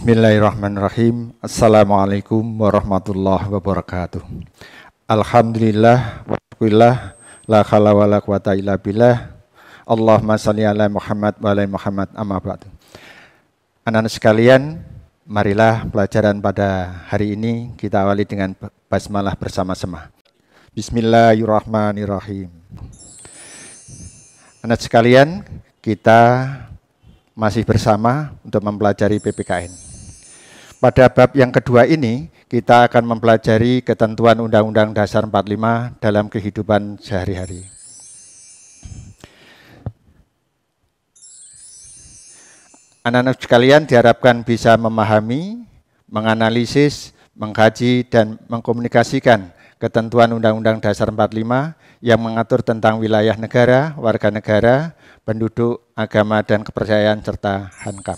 Bismillahirrahmanirrahim. Assalamualaikum warahmatullahi wabarakatuh. Alhamdulillah wa la khala wa la quwata illa billah. Allahumma salli ala Muhammad wa ala Muhammad amma ba'du. Anak-anak sekalian, marilah pelajaran pada hari ini kita awali dengan basmalah bersama-sama. Bismillahirrahmanirrahim. Anak sekalian, kita masih bersama untuk mempelajari PPKN. Pada bab yang kedua ini, kita akan mempelajari ketentuan Undang-Undang Dasar 45 dalam kehidupan sehari-hari. Anak-anak sekalian diharapkan bisa memahami, menganalisis, mengkaji, dan mengkomunikasikan ketentuan Undang-Undang Dasar 45 yang mengatur tentang wilayah negara, warga negara, penduduk, agama, dan kepercayaan serta hankam.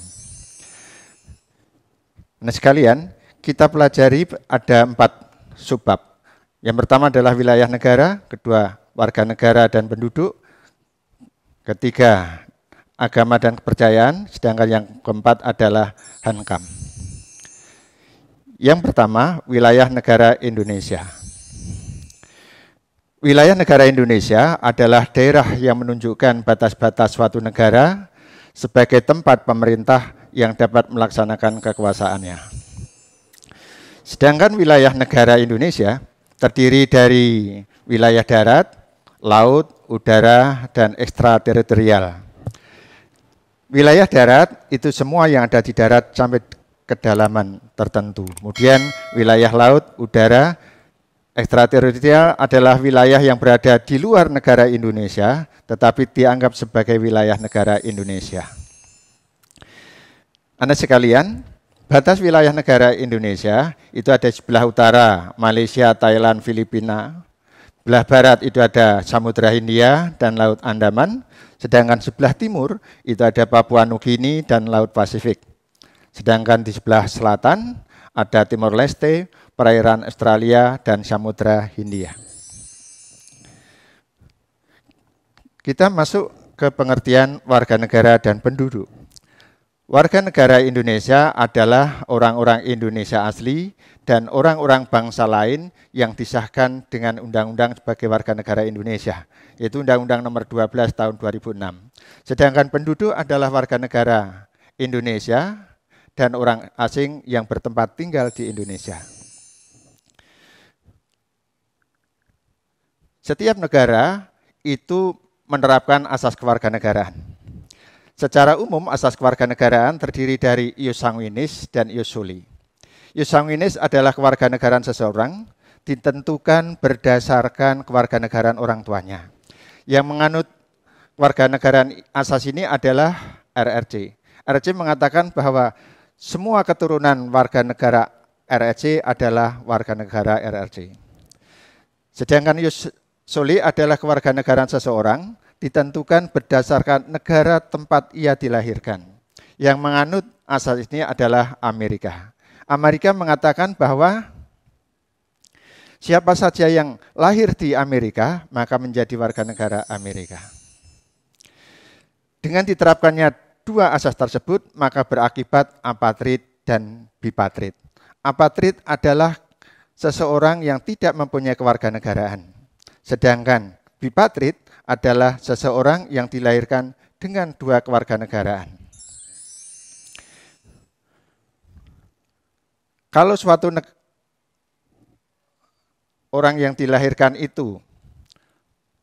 Nah sekalian, kita pelajari ada empat subbab. Yang pertama adalah wilayah negara, kedua warga negara dan penduduk, ketiga agama dan kepercayaan, sedangkan yang keempat adalah hankam. Yang pertama, wilayah negara Indonesia. Wilayah negara Indonesia adalah daerah yang menunjukkan batas-batas suatu negara sebagai tempat pemerintah yang dapat melaksanakan kekuasaannya. Sedangkan wilayah negara Indonesia terdiri dari wilayah darat, laut, udara, dan ekstrateritorial. Wilayah darat itu semua yang ada di darat sampai kedalaman tertentu. Kemudian wilayah laut, udara, ekstrateritorial adalah wilayah yang berada di luar negara Indonesia tetapi dianggap sebagai wilayah negara Indonesia. Anda sekalian, batas wilayah negara Indonesia itu ada sebelah utara Malaysia, Thailand, Filipina. sebelah barat itu ada Samudra Hindia dan Laut Andaman, sedangkan sebelah timur itu ada Papua Nugini dan Laut Pasifik. Sedangkan di sebelah selatan ada Timor Leste, perairan Australia dan Samudra Hindia. Kita masuk ke pengertian warga negara dan penduduk. Warga negara Indonesia adalah orang-orang Indonesia asli dan orang-orang bangsa lain yang disahkan dengan undang-undang sebagai warga negara Indonesia, yaitu Undang-Undang Nomor 12 Tahun 2006. Sedangkan penduduk adalah warga negara Indonesia dan orang asing yang bertempat tinggal di Indonesia. Setiap negara itu menerapkan asas kewarganegaraan Secara umum, asas kewarganegaraan terdiri dari ius sanguinis dan ius soli. Ius sanguinis adalah kewarganegaraan seseorang ditentukan berdasarkan kewarganegaraan orang tuanya. Yang menganut kewarganegaraan asas ini adalah RRC. RRC mengatakan bahwa semua keturunan warga negara RRC adalah warga negara RRC. Sedangkan ius soli adalah kewarganegaraan seseorang ditentukan berdasarkan negara tempat ia dilahirkan. Yang menganut asal ini adalah Amerika. Amerika mengatakan bahwa siapa saja yang lahir di Amerika maka menjadi warga negara Amerika. Dengan diterapkannya dua asas tersebut maka berakibat apatrid dan bipatrid. Apatrid adalah seseorang yang tidak mempunyai kewarganegaraan. Sedangkan Bipatrit adalah seseorang yang dilahirkan dengan dua kewarganegaraan. Kalau suatu orang yang dilahirkan itu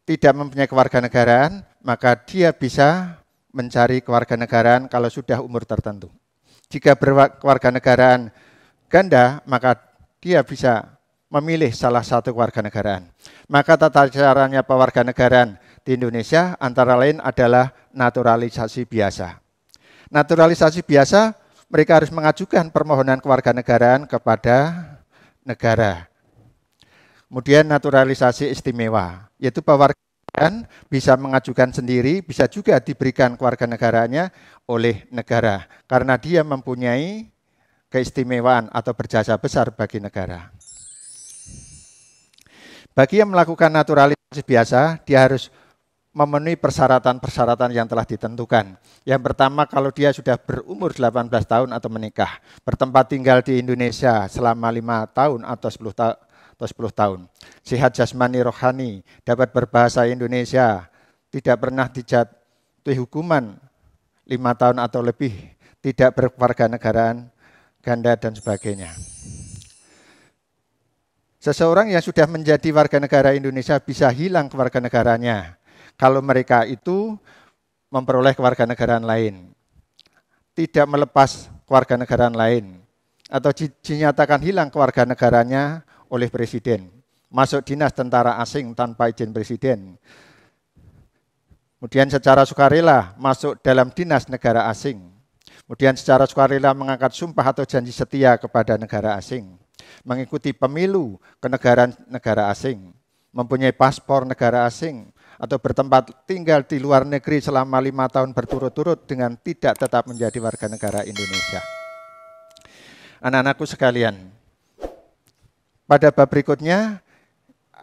tidak mempunyai kewarganegaraan, maka dia bisa mencari kewarganegaraan kalau sudah umur tertentu. Jika berkewarganegaraan ganda, maka dia bisa memilih salah satu warga kewarganegaraan. Maka tata caranya pewarganegaraan di Indonesia antara lain adalah naturalisasi biasa. Naturalisasi biasa mereka harus mengajukan permohonan kewarganegaraan kepada negara. Kemudian naturalisasi istimewa, yaitu pewarganegaraan bisa mengajukan sendiri, bisa juga diberikan kewarganegaraannya oleh negara karena dia mempunyai keistimewaan atau berjasa besar bagi negara. Bagi yang melakukan naturalisasi biasa, dia harus memenuhi persyaratan-persyaratan yang telah ditentukan. Yang pertama, kalau dia sudah berumur 18 tahun atau menikah, bertempat tinggal di Indonesia selama lima tahun atau 10 tahun, atau 10 tahun. Sehat jasmani rohani, dapat berbahasa Indonesia, tidak pernah dijatuhi hukuman lima tahun atau lebih, tidak negaraan ganda dan sebagainya. Seseorang yang sudah menjadi warga negara Indonesia bisa hilang kewarganegaranya kalau mereka itu memperoleh kewarganegaraan lain. Tidak melepas kewarganegaraan lain atau dinyatakan hilang kewarganegaranya oleh presiden. Masuk dinas tentara asing tanpa izin presiden. Kemudian secara sukarela masuk dalam dinas negara asing. Kemudian secara sukarela mengangkat sumpah atau janji setia kepada negara asing mengikuti pemilu ke negara-negara asing, mempunyai paspor negara asing, atau bertempat tinggal di luar negeri selama lima tahun berturut-turut dengan tidak tetap menjadi warga negara Indonesia. Anak-anakku sekalian, pada bab berikutnya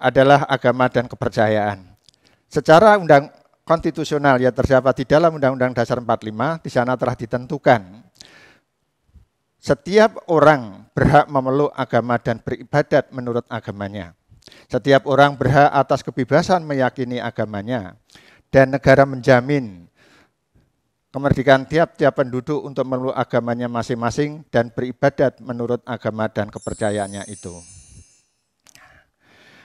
adalah agama dan kepercayaan. Secara undang konstitusional ya terdapat di dalam Undang-Undang Dasar 45, di sana telah ditentukan setiap orang berhak memeluk agama dan beribadat menurut agamanya. Setiap orang berhak atas kebebasan meyakini agamanya. Dan negara menjamin kemerdekaan tiap-tiap penduduk untuk memeluk agamanya masing-masing dan beribadat menurut agama dan kepercayaannya itu.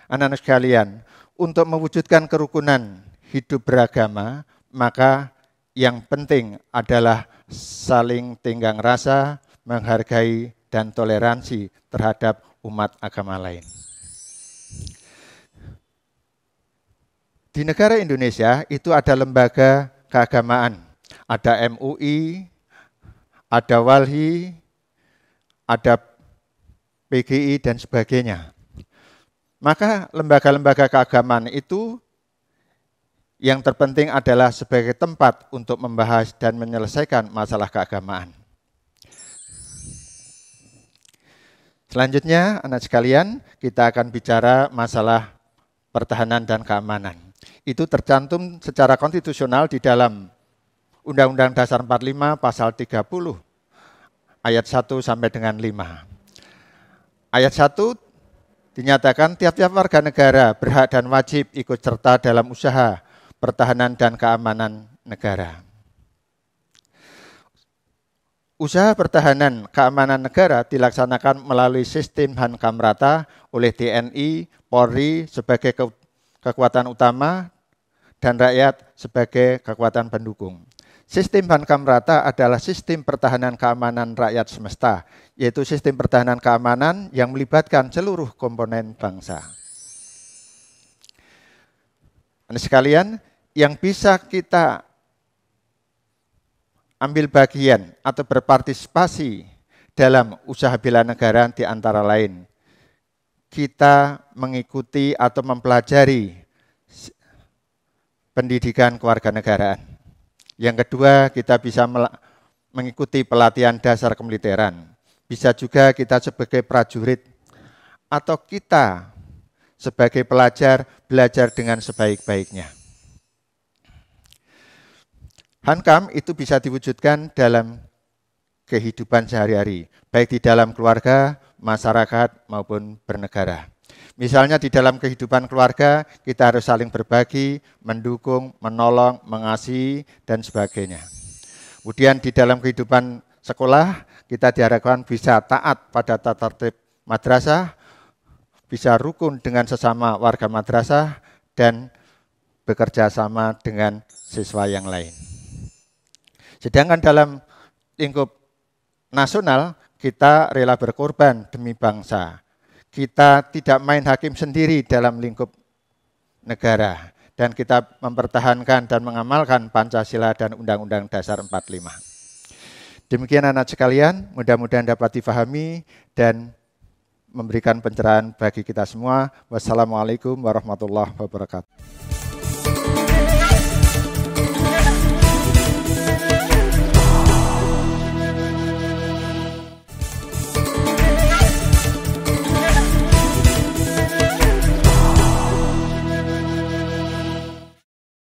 Anak-anak sekalian, untuk mewujudkan kerukunan hidup beragama, maka yang penting adalah saling tinggang rasa, menghargai dan toleransi terhadap umat agama lain. Di negara Indonesia itu ada lembaga keagamaan, ada MUI, ada Walhi, ada PGI dan sebagainya. Maka lembaga-lembaga keagamaan itu yang terpenting adalah sebagai tempat untuk membahas dan menyelesaikan masalah keagamaan. Selanjutnya, anak sekalian, kita akan bicara masalah pertahanan dan keamanan. Itu tercantum secara konstitusional di dalam Undang-Undang Dasar 45 pasal 30 ayat 1 sampai dengan 5. Ayat 1 dinyatakan tiap-tiap warga negara berhak dan wajib ikut serta dalam usaha pertahanan dan keamanan negara. Usaha pertahanan keamanan negara dilaksanakan melalui sistem hankam rata oleh TNI, Polri sebagai ke kekuatan utama dan rakyat sebagai kekuatan pendukung. Sistem hankam rata adalah sistem pertahanan keamanan rakyat semesta, yaitu sistem pertahanan keamanan yang melibatkan seluruh komponen bangsa. Anda sekalian, yang bisa kita ambil bagian atau berpartisipasi dalam usaha bela negara di antara lain kita mengikuti atau mempelajari pendidikan keluarga kewarganegaraan. Yang kedua, kita bisa mengikuti pelatihan dasar kemiliteran. Bisa juga kita sebagai prajurit atau kita sebagai pelajar belajar dengan sebaik-baiknya. Hankam itu bisa diwujudkan dalam kehidupan sehari-hari, baik di dalam keluarga, masyarakat, maupun bernegara. Misalnya di dalam kehidupan keluarga, kita harus saling berbagi, mendukung, menolong, mengasihi, dan sebagainya. Kemudian di dalam kehidupan sekolah, kita diharapkan bisa taat pada tata tertib madrasah, bisa rukun dengan sesama warga madrasah, dan bekerja sama dengan siswa yang lain. Sedangkan dalam lingkup nasional kita rela berkorban demi bangsa. Kita tidak main hakim sendiri dalam lingkup negara dan kita mempertahankan dan mengamalkan Pancasila dan Undang-Undang Dasar 45. Demikian anak sekalian, mudah-mudahan dapat difahami dan memberikan pencerahan bagi kita semua. Wassalamualaikum warahmatullahi wabarakatuh.